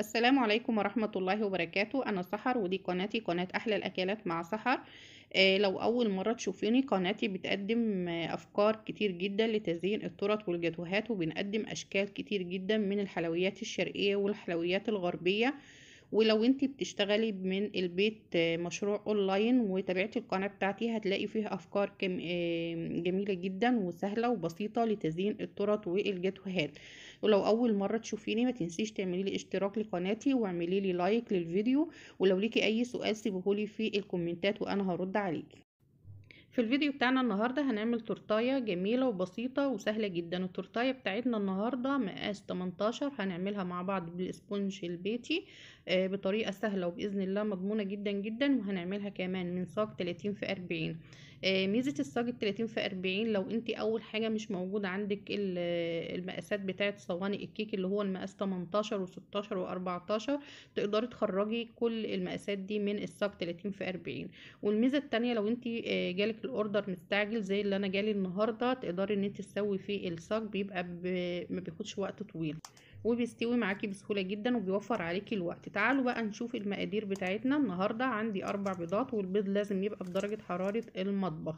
السلام عليكم ورحمة الله وبركاته أنا سحر ودي قناتي قناة أحلى الأكلات مع سحر آه لو أول مرة تشوفيني قناتي بتقدم آه أفكار كتير جدا لتزيين الترط والجاتوهات وبنقدم أشكال كتير جدا من الحلويات الشرقية والحلويات الغربية ولو انت بتشتغلي من البيت مشروع اونلاين وتابعتي القناة بتاعتي هتلاقي فيها افكار آه، جميلة جدا وسهلة وبسيطة لتزيين الترط والجدوهات ولو اول مرة تشوفيني ما تنسيش تعملي لي اشتراك لقناتي واعملي لي لايك للفيديو ولو ليكي اي سؤال سيبهولي في الكومنتات وانا هرد عليكي في الفيديو بتاعنا النهاردة هنعمل تورتاية جميلة وبسيطة وسهلة جدا التورتاية بتاعتنا النهاردة مقاس 18 هنعملها مع بعض بالاسبونج البيتي آه، بطريقة سهلة وبإذن الله مضمونة جدا جدا وهنعملها كمان من ساق 30 في 40 آه، ميزه الصاج ال 30 في 40 لو انت اول حاجه مش موجود عندك المقاسات بتاعه صواني الكيك اللي هو المقاس 18 و16 و14 تقدري تخرجي كل المقاسات دي من الصاج 30 في 40 والميزه الثانيه لو انت آه، جالك الاوردر مستعجل زي اللي انا جالي النهارده تقدري ان انت تسوي فيه الصاج بيبقى ما بياخدش وقت طويل وبيستوي معاكي بسهولة جدا وبيوفر عليكي الوقت تعالوا بقى نشوف المقادير بتاعتنا النهاردة عندي اربع بيضات والبيض لازم يبقى في درجة حرارة المطبخ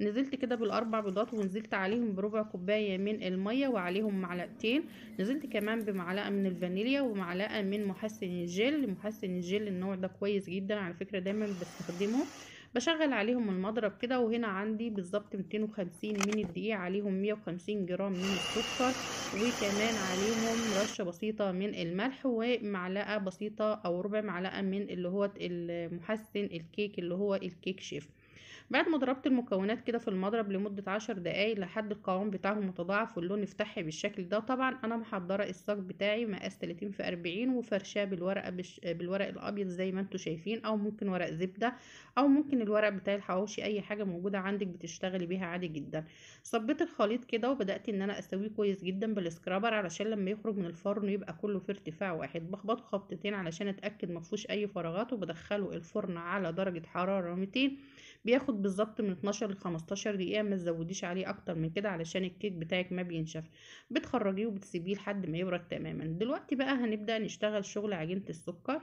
نزلت كده بالاربع بيضات ونزلت عليهم بربع كوباية من المية وعليهم معلقتين نزلت كمان بمعلقة من الفانيليا ومعلقة من محسن الجل محسن الجل النوع ده كويس جدا على فكرة دايما بستخدمه بشغل عليهم المضرب كده وهنا عندي بالظبط 250 من الدقيق عليهم 150 جرام من السكر وكمان عليهم رشة بسيطة من الملح ومعلقة بسيطة او ربع معلقة من اللي هو المحسن الكيك اللي هو الكيك شيف بعد ما ضربت المكونات كده في المضرب لمدة عشر دقايق لحد القوام بتاعهم متضاعف واللون يفتحي بالشكل ده طبعا انا محضرة الساق بتاعي مقاس 30 في 40 وفرشاه بالورق بش... بالورق الابيض زي ما انتوا شايفين او ممكن ورق زبدة او ممكن الورق بتاع الحواوشي اي حاجة موجودة عندك بتشتغلي بيها عادي جدا صبيت الخليط كده وبدأت ان انا اسويه كويس جدا بالسكرابر علشان لما يخرج من الفرن يبقى كله في ارتفاع واحد بخبطه خبطتين علشان اتأكد مفهوش اي فراغات وبدخله الفرن على درجة حرارة 200 بياخد بالظبط من 12 ل 15 دقيقه ما تزوديش عليه اكتر من كده علشان الكيك بتاعك ما بينشف بتخرجيه وبتسيبيه لحد ما يبرد تماما دلوقتي بقى هنبدا نشتغل شغل عجينه السكر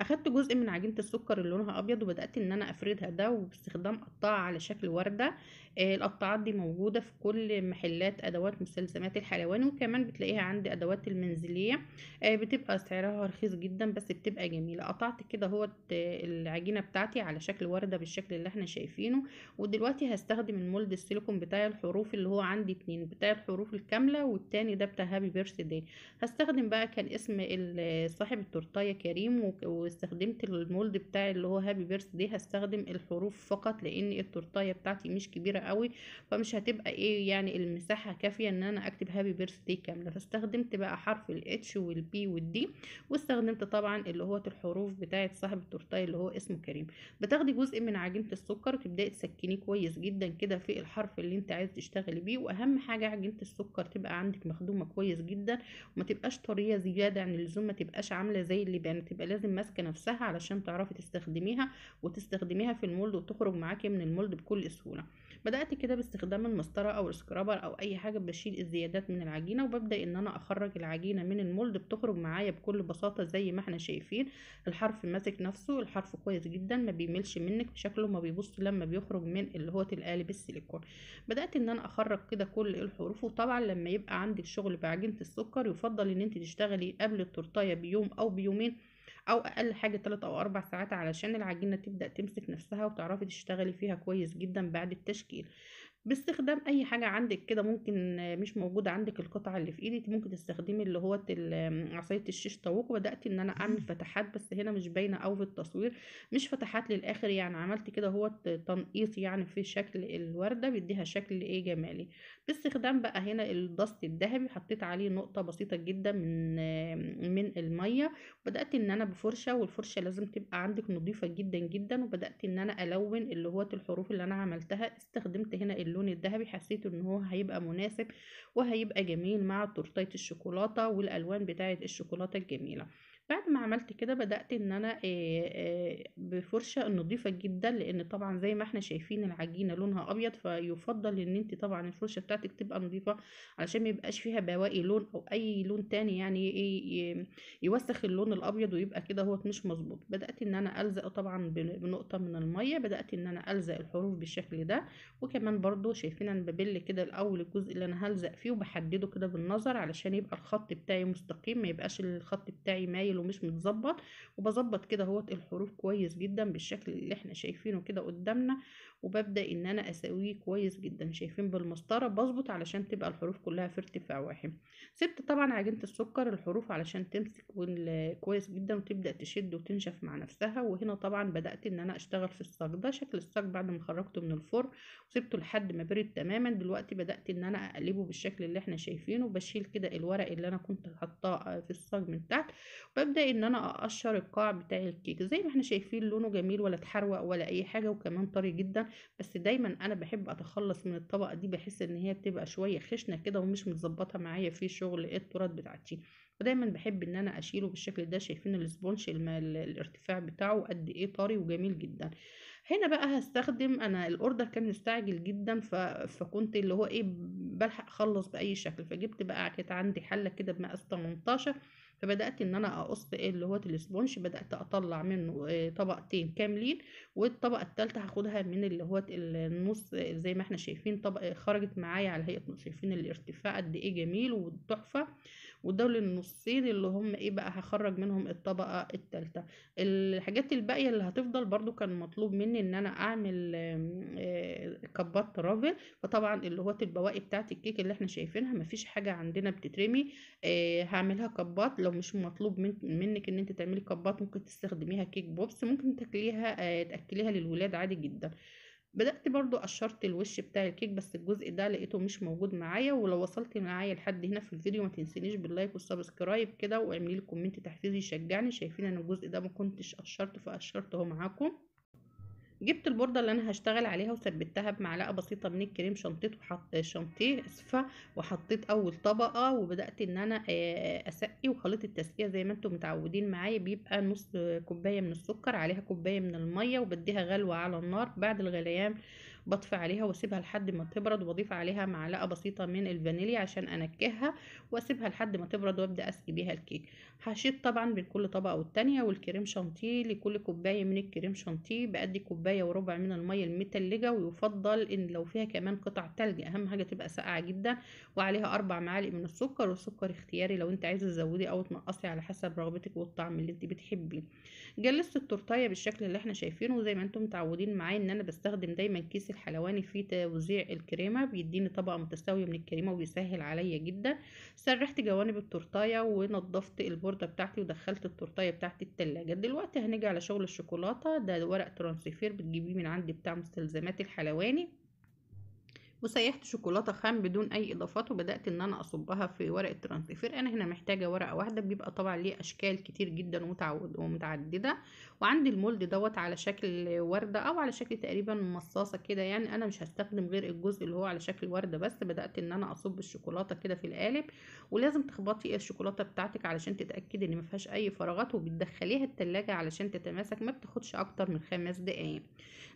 اخدت جزء من عجينه السكر اللي لونها ابيض وبدات ان انا افردها ده وباستخدام قطاعه على شكل ورده آه، القطاعات دي موجوده في كل محلات ادوات مستلزمات الحلواني وكمان بتلاقيها عند ادوات المنزليه آه، بتبقى سعرها رخيص جدا بس بتبقى جميله قطعت كده هو آه، العجينه بتاعتي على شكل ورده بالشكل اللي احنا شايفينه ودلوقتي هستخدم المولد السيليكون بتاع الحروف اللي هو عندي اتنين بتاع الحروف الكامله والتاني ده بتاع هابي بيرث داي هستخدم بقى كان اسم صاحب التورتايه كريم و لو استخدمت المولد بتاعي اللي هو هابي بيرث دي هستخدم الحروف فقط لان التورتايه بتاعتي مش كبيره قوي فمش هتبقى ايه يعني المساحه كافيه ان انا اكتب هابي بيرث دي كامله فاستخدمت بقى حرف الاتش والبي والدي واستخدمت طبعا اللي هو الحروف بتاعه صاحب التورتايه اللي هو اسمه كريم بتاخدي جزء من عجينه السكر وتبداي تسكنيه كويس جدا كده في الحرف اللي انت عايز تشتغلي بيه واهم حاجه عجينه السكر تبقى عندك مخدومه كويس جدا وما تبقاش طريه زياده عن اللزوم ما تبقاش عامله زي اللبان تبقى لازم ماسكه ماسكه نفسها علشان تعرفي تستخدميها وتستخدميها في المولد وتخرج معاكي من المولد بكل سهوله بدات كده باستخدام المسطره او السكرابر او اي حاجه بشيل الزيادات من العجينه وببدا ان انا اخرج العجينه من المولد بتخرج معايا بكل بساطه زي ما احنا شايفين الحرف ماسك نفسه الحرف كويس جدا ما بيملش منك شكله ما بيبص لما بيخرج من اللي هو القالب السيليكون بدات ان انا اخرج كده كل الحروف وطبعا لما يبقى عندك شغل بعجينه السكر يفضل ان انت تشتغلي قبل التورتايه بيوم او بيومين او اقل حاجه 3 او 4 ساعات علشان العجينه تبدا تمسك نفسها وتعرفي تشتغلي فيها كويس جدا بعد التشكيل باستخدام اي حاجه عندك كده ممكن مش موجوده عندك القطعه اللي في ايدك ممكن تستخدمي اللي هو عصايه الشيش طاووق وبدات ان انا اعمل فتحات بس هنا مش باينه او في التصوير مش فتحات للاخر يعني عملت كده هو تنقيط يعني في شكل الورده بيديها شكل ايه جمالي باستخدام بقى هنا الدست الذهبي حطيت عليه نقطه بسيطه جدا من من الميه بدات ان انا بفرشه والفرشه لازم تبقى عندك نظيفه جدا جدا وبدات ان انا الون اللي هو الحروف اللي انا عملتها استخدمت هنا اللون الذهبي حسيت ان هو هيبقى مناسب وهيبقى جميل مع تورتايه الشوكولاته والالوان بتاعه الشوكولاته الجميله بعد ما عملت كده بدأت ان انا بفرشة نظيفة جدا لان طبعا زي ما احنا شايفين العجينة لونها ابيض فيفضل ان انت طبعا الفرشة بتاعتك تبقى نظيفة علشان ميبقاش فيها بواقي لون او اي لون تاني يعني يوسخ اللون الابيض ويبقى كده هو مش مظبوط بدأت ان انا الزق طبعا بنقطة من المية بدأت ان انا الزق الحروف بالشكل ده وكمان برضو شايفين انا ببل كده الاول الجزء اللي انا هلزق فيه وبحدده كده بالنظر علشان يبقى الخط بتاعي مستقيم ما يبقاش الخط بتاعي مايل شكله مش متظبط وبظبط كده اهوت الحروف كويس جدا بالشكل اللي احنا شايفينه كده قدامنا وببدأ ان انا اساويه كويس جدا شايفين بالمسطرة بظبط علشان تبقى الحروف كلها في ارتفاع واحد سبت طبعا عجينة السكر الحروف علشان تمسك كويس جدا وتبدأ تشد وتنشف مع نفسها وهنا طبعا بدأت ان انا اشتغل في الصاج ده شكل الصاج بعد ما خرجته من الفرن وسبته لحد ما برد تماما دلوقتي بدأت ان انا اقلبه بالشكل اللي احنا شايفينه بشيل كده الورق اللي انا كنت حاطاه في الصاج من تحت وببدأ ان انا اقشر القاع بتاع الكيك زي ما احنا شايفين لونه جميل ولا اتحروق ولا اي حاجة وكمان طري جدا بس دايما انا بحب اتخلص من الطبقه دي بحس ان هي بتبقى شويه خشنه كده ومش متظبطه معايا في شغل الترات بتاعتي ودايما بحب ان انا اشيله بالشكل ده شايفين السبونش الارتفاع بتاعه قد ايه طري وجميل جدا هنا بقى هستخدم انا الاوردر كان مستعجل جدا فكنت اللي هو ايه بلحق اخلص باي شكل فجبت بقى كانت عندي حله كده بمقاس 18 فبدات ان انا اقص إيه اللي هو الاسبونج بدات اطلع منه آه، طبقتين كاملين والطبقه الثالثه هاخدها من اللي هو النص زي ما احنا شايفين طبق خرجت معايا على هيئه شايفين الارتفاع قد ايه جميل وتحفه ودول النصين اللي هم ايه بقى هخرج منهم الطبقة التالتة الحاجات الباقية اللي هتفضل برضو كان مطلوب مني ان انا اعمل آه، كبات ترافل فطبعا اللي هو البواقي بتاعت الكيك اللي احنا شايفينها مفيش حاجة عندنا بتترمي آه، هعملها كبات لو مش مطلوب منك ان انت تعملي كبات ممكن تستخدميها كيك بوبس ممكن تاكليها آه، تاكليها للولاد عادي جدا بدأت برضو قشرت الوش بتاع الكيك بس الجزء ده لقيته مش موجود معايا ولو وصلت معايا لحد هنا في الفيديو ما تنسينيش باللايك والسبسكرايب كده واعملي لي كومنت تحفيزي يشجعني شايفين ان الجزء ده ما كنتش قشرته فقشرته معاكم جبت البوردة اللي انا هشتغل عليها وثبتها بمعلقة بسيطة من الكريم شنطيت وحط شنطيه اسفة وحطيت اول طبقة وبدأت ان انا آه، اسقي وخليط التسقية زي ما انتم متعودين معايا بيبقى نص كوباية من السكر عليها كوباية من المية وبديها غلوة على النار بعد الغليان بطفي عليها واسيبها لحد ما تبرد واضيف عليها معلقه بسيطه من الفانيليا عشان انكهها واسيبها لحد ما تبرد وابدا اسقي بيها الكيك هشيط طبعا بين كل طبقه والتانيه والكريم شانتيه لكل كوبايه من الكريم شانتيه بادي كوبايه وربع من الميه المتلجه ويفضل ان لو فيها كمان قطع تلج اهم حاجه تبقى ساقعه جدا وعليها اربع معالق من السكر والسكر اختياري لو انت عايزه تزودي او تنقصي على حسب رغبتك والطعم اللي انت بتحبيه جلست التورتايه بالشكل اللي احنا شايفينه وزي ما انتم متعودين معايا ان انا بستخدم دايما كيس الحلواني في توزيع الكريمة بيديني طبقة متساوية من الكريمة وبيسهل عليا جدا سرحت جوانب التورتاية ونضفت البوردة بتاعتي ودخلت التورتاية بتاعتي التلاجة دلوقتي هنيجي على شغل الشوكولاتة ده ورق ترانسفير بتجيبيه من عندي بتاع مستلزمات الحلواني وسيحت شوكولاته خام بدون اي اضافات وبدات ان انا اصبها في ورق الترانسفير انا هنا محتاجه ورقه واحده بيبقى طبعا ليه اشكال كتير جدا ومتعدده وعندي المولد دوت على شكل ورده او على شكل تقريبا مصاصه كده يعني انا مش هستخدم غير الجزء اللي هو على شكل ورده بس بدات ان انا اصب الشوكولاته كده في القالب ولازم تخبطي الشوكولاته بتاعتك علشان تتاكدي ان ما فيهاش اي فراغات وبتدخليها التلاجة علشان تتماسك ما بتاخدش اكتر من خمس دقايق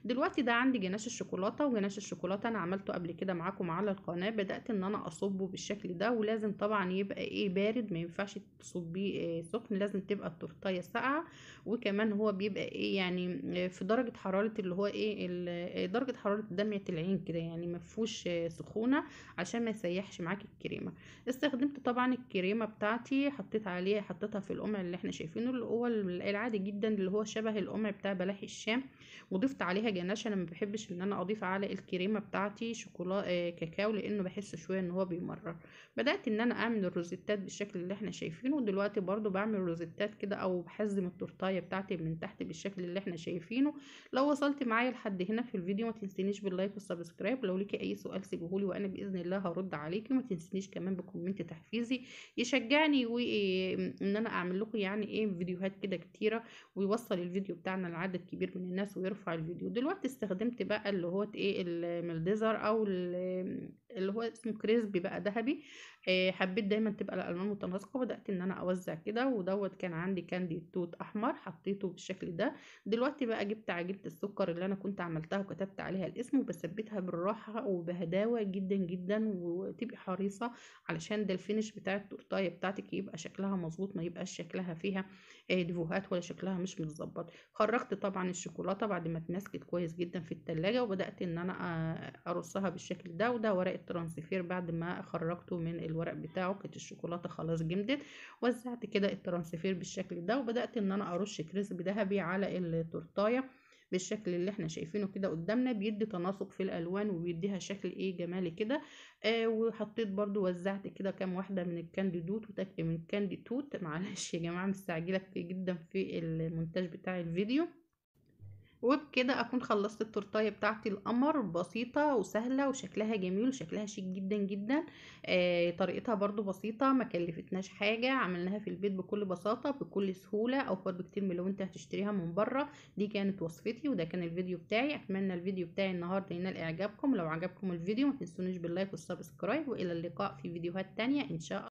دلوقتي ده عندي جناش الشوكولاته وجناش الشوكولاته انا عملته قبل قبل كده معاكم على القناة بدأت ان انا اصبه بالشكل ده ولازم طبعا يبقى ايه بارد ما ينفعش تصبيه إيه سخن لازم تبقى التورتاية ساقعة وكمان هو بيبقى ايه يعني في درجة حرارة اللي هو ايه درجة حرارة دمية العين كده يعني ما فيهوش سخونة عشان ما يسيحش معاك الكريمة استخدمت طبعا الكريمة بتاعتي حطيت عليها حطيتها في القمع اللي احنا شايفينه اللي هو العادي جدا اللي هو شبه القمع بتاع بلح الشام وضفت عليها جناش انا ما بحبش ان انا اضيف على الكريمة بتاعتي شوكولاته شوكولا آه، كاكاو لانه بحس شويه ان هو بيمرر بدات ان انا اعمل الروزيتات بالشكل اللي احنا شايفينه ودلوقتي برضو بعمل روزيتات كده او بحزم التورتايه بتاعتي من تحت بالشكل اللي احنا شايفينه لو وصلت معايا لحد هنا في الفيديو ما تنسينيش باللايك والسبسكرايب لو ليكي اي سؤال سيبهولي وانا باذن الله هرد عليكي وما تنسينيش كمان بكومنت تحفيزي يشجعني وان آه، انا اعمل لكم يعني ايه فيديوهات كده كتيره ويوصل الفيديو بتاعنا لعدد كبير من الناس ويرفع الفيديو دلوقتي استخدمت بقى اللي هو ايه الملديزر او اللي هو اسمه كريسبي بقى ذهبي آه، حبيت دايما تبقى الالوان متناسقه بدات ان انا اوزع كده ودوت كان عندي كاندي توت احمر حطيته بالشكل ده دلوقتي بقى جبت عجينه السكر اللي انا كنت عملتها وكتبت عليها الاسم وبثبتها بالراحه وبهداوه جدا جدا وتبقي حريصه علشان ده الفينش بتاع التورتايه بتاعتك يبقى شكلها مظبوط ما يبقاش شكلها فيها آه، ديفوهات ولا شكلها مش متظبط خرجت طبعا الشوكولاته بعد ما اتمسكت كويس جدا في التلاجة وبدات ان انا آه، ارصها بالشكل ده وده ورق الترانسفير بعد ما خرجته من الورق بتاعه كانت الشوكولاته خلاص جمدت وزعت كده الترانسفير بالشكل ده وبدات ان انا ارش كريسب ذهبي على التورتايه بالشكل اللي احنا شايفينه كده قدامنا بيدي تناسق في الالوان وبيديها شكل ايه جمالي كده آه وحطيت برضو وزعت كده كام واحده من الكاندي دوت وتك من الكاندي توت معلش يا جماعه مستعجله جدا في المونتاج بتاع الفيديو وبكده اكون خلصت التورتايه بتاعتي القمر بسيطه وسهله وشكلها جميل وشكلها شيك جدا جدا آه طريقتها برضو بسيطه ما كلفتناش حاجه عملناها في البيت بكل بساطه بكل سهوله اوفر بكتير من لو انت هتشتريها من بره دي كانت وصفتي وده كان الفيديو بتاعي اتمنى الفيديو بتاعي النهارده ينال اعجابكم لو عجبكم الفيديو ما باللايك والسبسكرايب والى اللقاء في فيديوهات تانية ان شاء الله